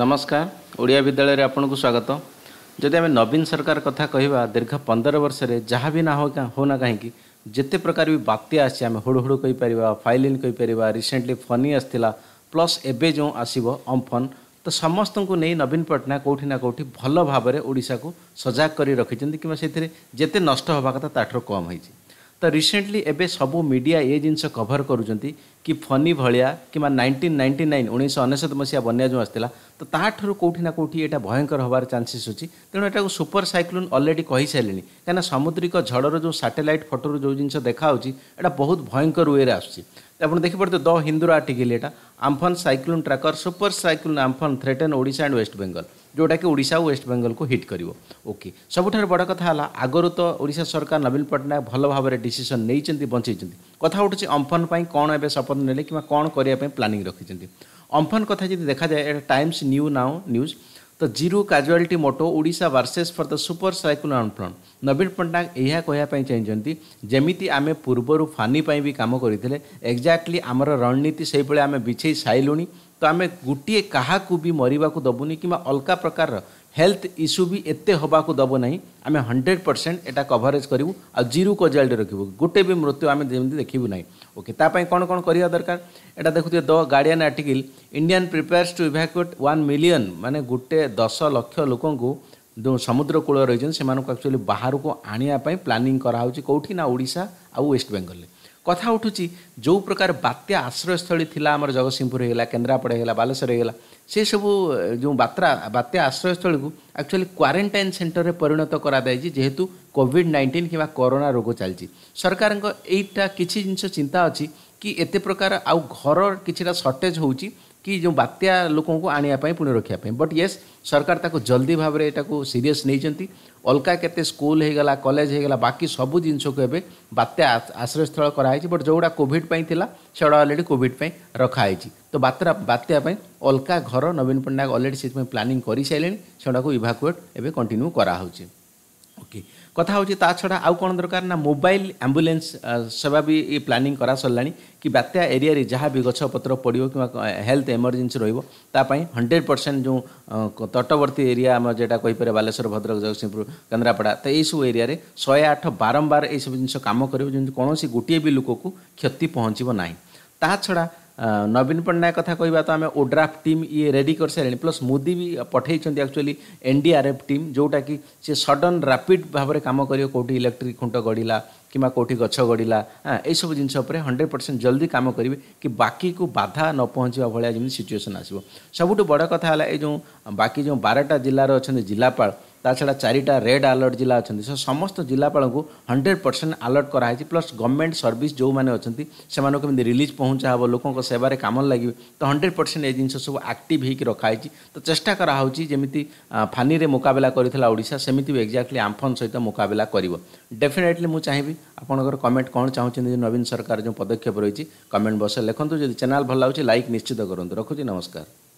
ନମସ୍କାର ଓଡ଼ିଆ ବିଦ୍ୟାଳୟରେ ଆପଣଙ୍କୁ ସ୍ୱାଗତ ଯଦି ଆମେ ନବୀନ ସରକାର କଥା କହିବା ଦୀର୍ଘ ପନ୍ଦର ବର୍ଷରେ ଯାହା ବି ନା ହଉ ହେଉନା କାହିଁକି ଯେତେ ପ୍ରକାର ବି ବାତ୍ୟା ଆସିଛି ଆମେ ହୁଡ଼ୁ ହୁଡ଼ୁ କହିପାରିବା ଫାଇଲିନ୍ କହିପାରିବା ରିସେଣ୍ଟଲି ଫନି ଆସିଥିଲା ପ୍ଲସ୍ ଏବେ ଯେଉଁ ଆସିବ ଅମ୍ଫନ୍ ତ ସମସ୍ତଙ୍କୁ ନେଇ ନବୀନ ପଟ୍ଟନାୟକ କେଉଁଠି ନା କେଉଁଠି ଭଲ ଭାବରେ ଓଡ଼ିଶାକୁ ସଜାଗ କରି ରଖିଛନ୍ତି କିମ୍ବା ସେଥିରେ ଯେତେ ନଷ୍ଟ ହେବା କଥା ତାଠାରୁ କମ୍ ହୋଇଛି ତ ରିସେଣ୍ଟଲି ଏବେ ସବୁ ମିଡ଼ିଆ ଏ ଜିନିଷ କଭର କରୁଛନ୍ତି କି ଫନି ଭଳିଆ କିମ୍ବା ନାଇଣ୍ଟିନ୍ ନାଇଣ୍ଟି ନାଇନ୍ ଉଣେଇଶହ ଅନେଶ୍ୱତ ମସିହା ବନ୍ୟା ଯେଉଁ ଆସିଥିଲା ତ ତାଠାରୁ କେଉଁଠି ନା କେଉଁଠି ଏଇଟା ଭୟଙ୍କର ହେବାର ଚାନ୍ସେସ୍ ଅଛି ତେଣୁ ଏଟାକୁ ସୁପର ସାଇକ୍ଲୋନ୍ ଅଲରେଡ଼ି କହିସାରିଲେଣି କାହିଁକିନା ସାମୁଦ୍ରିକ ଝଡ଼ର ଯେଉଁ ସାଟେଲାଇଟ୍ ଫଟୋରୁ ଯେଉଁ ଜିନିଷ ଦେଖାହେଉଛି ଏଇଟା ବହୁତ ଭୟଙ୍କର ୱେରେ ଆସୁଛି ଆପଣ ଦେଖିପାରୁଥିବେ ଦ ହିନ୍ଦୁର ଆର୍ଟିକିଲ୍ ଏଇଟା Amphan cyclone tracker super cyclone Amphan threaten Odisha and West Bengal ଯେଉଁଟାକି ଓଡ଼ିଶା ଓ ୱେଷ୍ଟ ବେଙ୍ଗଲକୁ ହିଟ୍ କରିବ ଓକେ ସବୁଠାରୁ ବଡ଼ କଥା ହେଲା ଆଗରୁ ତ ଓଡ଼ିଶା ସରକାର ନବୀନ ପଟ୍ଟନାୟକ ଭଲ ଭାବରେ ଡିସିସନ୍ ନେଇଛନ୍ତି ବଞ୍ଚେଇଛନ୍ତି କଥା ଉଠୁଛି ଅମ୍ଫନ୍ ପାଇଁ କ'ଣ ଏବେ ଶପଥ ନେଲେ କିମ୍ବା କ'ଣ କରିବା ପାଇଁ ପ୍ଲାନିଂ ରଖିଛନ୍ତି ଅମ୍ଫାନ କଥା ଯଦି ଦେଖାଯାଏ ଏଇଟା ଟାଇମ୍ସ ନ୍ୟୁ ନାଓ ନ୍ୟୁଜ୍ ତ zero casualty motto Odisha versus for the super cyclone Amphan ନବୀନ ପଟ୍ଟନାୟକ ଏହା କହିବା ପାଇଁ ଚାହିଁଛନ୍ତି ଯେମିତି ଆମେ ପୂର୍ବରୁ ଫାନି ପାଇଁ ବି କାମ କରିଥିଲେ ଏକ୍ଜାକ୍ଟଲି ଆମର ରଣନୀତି ସେଇଭଳି ଆମେ ବିଛେଇ ସାଇଲୁଣି ତ ଆମେ ଗୋଟିଏ କାହାକୁ ବି ମରିବାକୁ ଦେବୁନି କିମ୍ବା ଅଲଗା ପ୍ରକାରର हेल्थ इश्यू भी एते हवाको दब ना आम हंड्रेड परसेंट एटा कभरेज करूँ आ जीरो कजाल्ट रखू गोटे भी मृत्यु आम जमी देखू ना ओके कौन कौन करवा दरकार एटा देखुए the Guardian article India prepares to evacuate one million मानने गोटे दस लक्ष लोक जो समुद्रकूल रही एक्चुअली बाहर को आने प्लानिंग कराऊँ कौटी ना ओडा आउ वेस्ट बेंगल କଥା ଉଠୁଛି ଯେଉଁ ପ୍ରକାର ବାତ୍ୟା ଆଶ୍ରୟସ୍ଥଳୀ ଥିଲା ଆମର ଜଗତସିଂହପୁର ହେଇଗଲା କେନ୍ଦ୍ରାପଡ଼ା ହେଇଗଲା ବାଲେଶ୍ୱର ହେଇଗଲା ସେସବୁ ଯେଉଁ ବାତ୍ରା ବାତ୍ୟା ଆଶ୍ରୟସ୍ଥଳୀକୁ ଆକ୍ଚୁଆଲି କ୍ୱାରେଣ୍ଟାଇନ୍ ସେଣ୍ଟରରେ ପରିଣତ କରାଯାଇଛି ଯେହେତୁ କୋଭିଡ଼ ନାଇଣ୍ଟିନ୍ କିମ୍ବା କରୋନା ରୋଗ ଚାଲିଛି ସରକାରଙ୍କ ଏଇଟା କିଛି ଜିନିଷ ଚିନ୍ତା ଅଛି କି ଏତେ ପ୍ରକାର ଆଉ ଘର କିଛିଟା ସର୍ଟେଜ୍ ହେଉଛି କି ଯେଉଁ ବାତ୍ୟା ଲୋକଙ୍କୁ ଆଣିବା ପାଇଁ ପୁଣି ରଖିବା ପାଇଁ ବଟ୍ ୟେସ୍ ସରକାର ତାକୁ ଜଲ୍ଦି ଭାବରେ ଏଟାକୁ ସିରିୟସ୍ ନେଇଛନ୍ତି ଅଲଗା କେତେ ସ୍କୁଲ ହୋଇଗଲା କଲେଜ ହେଇଗଲା ବାକି ସବୁ ଜିନିଷକୁ ଏବେ ବାତ୍ୟା ଆଶ୍ରୟସ୍ଥଳ କରାହେଇଛି ବଟ୍ ଯେଉଁଗୁଡ଼ା କୋଭିଡ଼ ପାଇଁ ଥିଲା ସେଗୁଡ଼ା ଅଲରେଡ଼ି କୋଭିଡ଼ ପାଇଁ ରଖାହେଇଛି ତ ବାତ୍ୟା ବାତ୍ୟା ପାଇଁ ଅଲଗା ଘର ନବୀନ ପଟ୍ଟନାୟକ ଅଲରେଡ଼ି ସେଥିପାଇଁ ପ୍ଲାନିଂ କରିସାରିଲେଣି ସେଗୁଡ଼ାକୁ ଇଭାକୁଏଟ୍ ଏବେ କଣ୍ଟିନ୍ୟୁ କରାହେଉଛି କି କଥା ହେଉଛି ତା ଛଡ଼ା ଆଉ କ'ଣ ଦରକାର ନା ମୋବାଇଲ ଆମ୍ବୁଲାନ୍ସ ସେବା ବି ପ୍ଲାନିଂ କରାସରିଲାଣି କି ବାତ୍ୟା ଏରିଆରେ ଯାହା ବି ଗଛପତ୍ର ପଡ଼ିବ କିମ୍ବା ହେଲ୍ଥ ଏମର୍ଜେନ୍ସି ରହିବ ତା ପାଇଁ ହଣ୍ଡ୍ରେଡ଼ ପରସେଣ୍ଟ ଯେଉଁ ତଟବର୍ତ୍ତୀ ଏରିଆ ଆମର ଯେଉଁଟା କହିପାରିବା ବାଲେଶ୍ୱର ଭଦ୍ରକ ଜଗତସିଂହପୁର କେନ୍ଦ୍ରାପଡ଼ା ତ ଏଇସବୁ ଏରିଆରେ ଶହେ ଆଠ ବାରମ୍ବାର ଏଇସବୁ ଜିନିଷ କାମ କରିବ ଯେମିତି କୌଣସି ଗୋଟିଏ ବି ଲୋକକୁ କ୍ଷତି ପହଞ୍ଚିବ ନାହିଁ ତାହା ଛଡ଼ା ନବୀନ ପଟ୍ଟନାୟକ କଥା କହିବା ତ ଆମେ ଓଡ୍ରାଫ୍ ଟିମ୍ ଇଏ ରେଡ଼ି କରିସାରିଲେଣି ପ୍ଲସ୍ ମୋଦି ବି ପଠାଇଛନ୍ତି actually N D R F team ଯେଉଁଟାକି ସେ ସଡନ୍ ରାପିଡ଼ ଭାବରେ କାମ କରିବ କେଉଁଠି ଇଲେକ୍ଟ୍ରିକ୍ ଖୁଣ୍ଟ ଗଡ଼ିଲା କିମ୍ବା କେଉଁଠି ଗଛ ଗଡ଼ିଲା ଏଇସବୁ ଜିନିଷ ଉପରେ ହଣ୍ଡ୍ରେଡ଼ ପରସେଣ୍ଟ ଜଲ୍ଦି କାମ କରିବେ କି ବାକିକୁ ବାଧା ନ ପହଞ୍ଚିବା ଭଳିଆ ଯେମିତି ସିଚୁଏସନ୍ ଆସିବ ସବୁଠୁ ବଡ଼ କଥା ହେଲା ଏଇ ଯେଉଁ ବାକି ଯେଉଁ ବାରଟା ଜିଲ୍ଲାର ଅଛନ୍ତି ଜିଲ୍ଲାପାଳ ତା ଛଡ଼ା ଚାରିଟା ରେଡ୍ ଆଲର୍ଟ ଜିଲ୍ଲା ଅଛନ୍ତି ସୋ ସମସ୍ତ ଜିଲ୍ଲାପାଳଙ୍କୁ ହଣ୍ଡ୍ରେଡ଼ ପରସେଣ୍ଟ ଆଲର୍ଟ କରାହେଇଛି ପ୍ଲସ୍ ଗଭର୍ଣ୍ଣମେଣ୍ଟ ସର୍ଭିସ୍ ଯେଉଁମାନେ ଅଛନ୍ତି ସେମାନଙ୍କୁ କେମିତି ରିଲିଜ୍ ପହଞ୍ଚା ହେବ ଲୋକଙ୍କ ସେବାରେ କାମରେ ଲାଗିବେ ତ ହଣ୍ଡ୍ରେଡ଼ ପରସେଣ୍ଟ ଏ ଜିନିଷ ସବୁ ଆକ୍ଟିଭ୍ ହେଇକି ରଖାହେଇଛି ତ ଚେଷ୍ଟା କରାହେଉଛି ଯେମିତି ଫାନିରେ ମୋକାବିଲା କରିଥିଲା ଓଡ଼ିଶା ସେମିତି ବି ଏକ୍ଜାକ୍ଟଲି ଆମ୍ଫନ୍ ସହିତ ମୋକାବିଲା କରିବ ଡେଫିନେଟଲି ମୁଁ ଚାହିଁବି ଆପଣଙ୍କର କମେଣ୍ଟ କ'ଣ ଚାହୁଁଛନ୍ତି ଯେ ନବୀନ ସରକାର ଯେଉଁ ପଦକ୍ଷେପ ରହିଛି କମେଣ୍ଟ ବକ୍ସରେ ଲେଖନ୍ତୁ ଯଦି ଚ୍ୟାନେଲ୍ ଭଲ ଲାଗୁଛି ଲାଇକ୍ ନିଶ୍ଚିତ କରନ୍ତୁ ରଖୁଛି ନମସ୍କାର